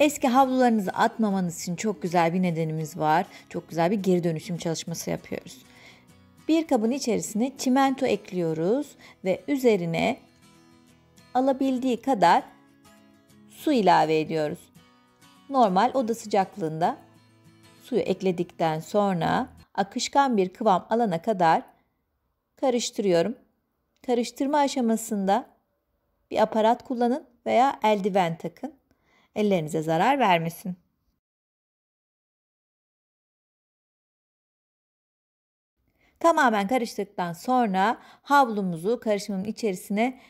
Eski havlularınızı atmamanız için çok güzel bir nedenimiz var. Çok güzel bir geri dönüşüm çalışması yapıyoruz. Bir kabın içerisine çimento ekliyoruz ve üzerine alabildiği kadar su ilave ediyoruz. Normal oda sıcaklığında suyu ekledikten sonra akışkan bir kıvam alana kadar karıştırıyorum. Karıştırma aşamasında bir aparat kullanın veya eldiven takın ellerinize zarar vermesin. Tamamen karıştıktan sonra havlumuzu karışımın içerisine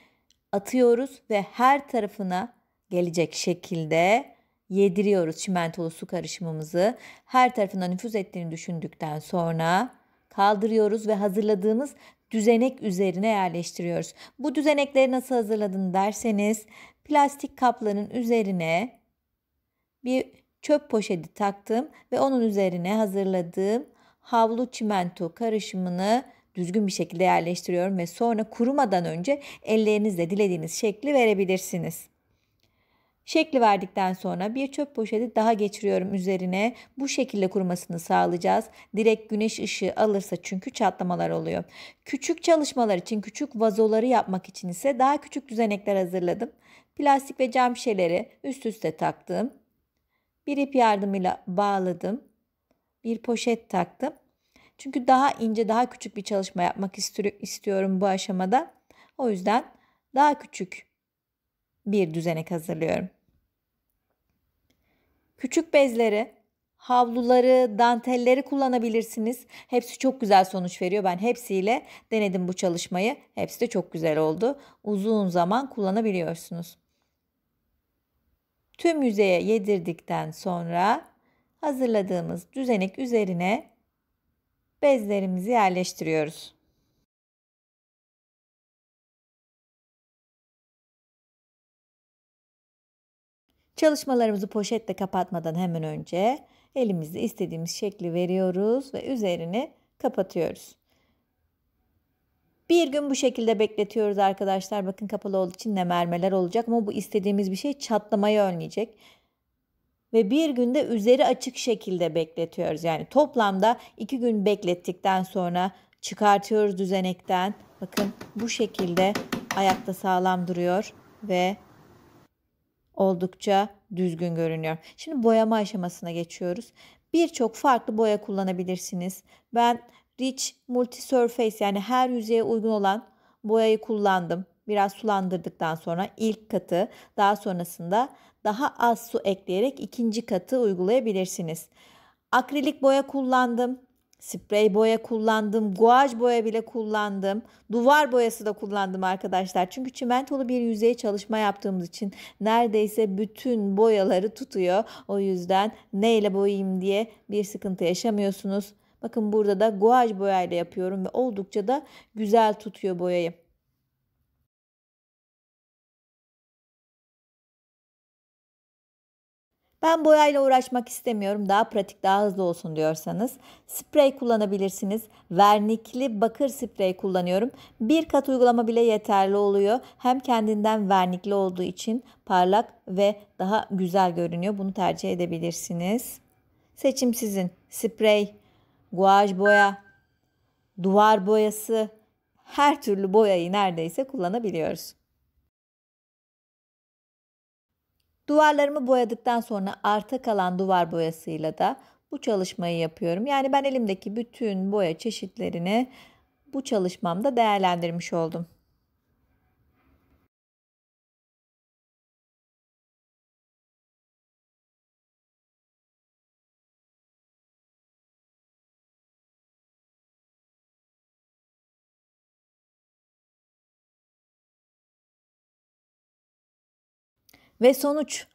atıyoruz ve her tarafına gelecek şekilde yediriyoruz çimentolu su karışımımızı. Her tarafına nüfuz ettiğini düşündükten sonra kaldırıyoruz ve hazırladığımız düzenek üzerine yerleştiriyoruz. Bu düzenekleri nasıl hazırladın derseniz plastik kapların üzerine bir çöp poşeti taktım ve onun üzerine hazırladığım havlu çimento karışımını düzgün bir şekilde yerleştiriyorum ve sonra kurumadan önce ellerinizle dilediğiniz şekli verebilirsiniz. Şekli verdikten sonra bir çöp poşeti daha geçiriyorum üzerine. Bu şekilde kurumasını sağlayacağız. Direkt güneş ışığı alırsa çünkü çatlamalar oluyor. Küçük çalışmalar için küçük vazoları yapmak için ise daha küçük düzenekler hazırladım. Plastik ve cam şişeleri üst üste taktım. Bir ip yardımıyla bağladım. Bir poşet taktım. Çünkü daha ince, daha küçük bir çalışma yapmak istiyorum bu aşamada. O yüzden daha küçük bir düzenek hazırlıyorum. Küçük bezleri, havluları, dantelleri kullanabilirsiniz. Hepsi çok güzel sonuç veriyor. Ben hepsiyle denedim bu çalışmayı. Hepsi de çok güzel oldu. Uzun zaman kullanabiliyorsunuz. Tüm yüzeye yedirdikten sonra hazırladığımız düzenek üzerine bezlerimizi yerleştiriyoruz. Çalışmalarımızı poşetle kapatmadan hemen önce elimizde istediğimiz şekli veriyoruz ve üzerini kapatıyoruz. Bir gün bu şekilde bekletiyoruz arkadaşlar. Bakın kapalı olduğu için ne mermeler olacak ama bu istediğimiz bir şey çatlamayı önleyecek. Ve bir günde üzeri açık şekilde bekletiyoruz. Yani toplamda iki gün beklettikten sonra çıkartıyoruz düzenekten. Bakın bu şekilde ayakta sağlam duruyor ve oldukça düzgün görünüyor. Şimdi boyama aşamasına geçiyoruz. Birçok farklı boya kullanabilirsiniz. Ben Rich Multi Surface yani her yüzeye uygun olan boyayı kullandım. Biraz sulandırdıktan sonra ilk katı daha sonrasında daha az su ekleyerek ikinci katı uygulayabilirsiniz. Akrilik boya kullandım. Sprey boya kullandım, guaj boya bile kullandım, duvar boyası da kullandım arkadaşlar. Çünkü çimentolu bir yüzeye çalışma yaptığımız için neredeyse bütün boyaları tutuyor. O yüzden neyle boyayayım diye bir sıkıntı yaşamıyorsunuz. Bakın burada da guaj boyayla yapıyorum ve oldukça da güzel tutuyor boyayı. Ben boyayla uğraşmak istemiyorum daha pratik daha hızlı olsun diyorsanız sprey kullanabilirsiniz. Vernikli bakır sprey kullanıyorum. Bir kat uygulama bile yeterli oluyor. Hem kendinden vernikli olduğu için parlak ve daha güzel görünüyor. Bunu tercih edebilirsiniz. Seçim sizin. Sprey guaj boya, duvar boyası, her türlü boyayı neredeyse kullanabiliyoruz. Duvarlarımı boyadıktan sonra arta kalan duvar boyasıyla da bu çalışmayı yapıyorum. Yani ben elimdeki bütün boya çeşitlerini bu çalışmamda değerlendirmiş oldum. Ve sonuç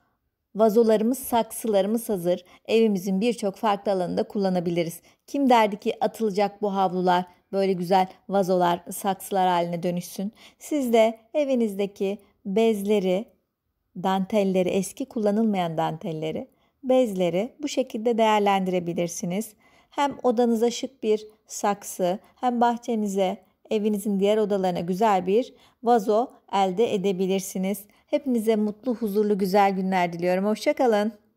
Vazolarımız, saksılarımız hazır. Evimizin birçok farklı alanında kullanabiliriz. Kim derdi ki atılacak bu havlular böyle güzel vazolar, saksılar haline dönüşsün. Siz de evinizdeki bezleri, dantelleri, eski kullanılmayan dantelleri, bezleri bu şekilde değerlendirebilirsiniz. Hem odanıza şık bir saksı, hem bahçenize evinizin diğer odalarına güzel bir vazo elde edebilirsiniz. Hepinize mutlu, huzurlu, güzel günler diliyorum. Hoşçakalın.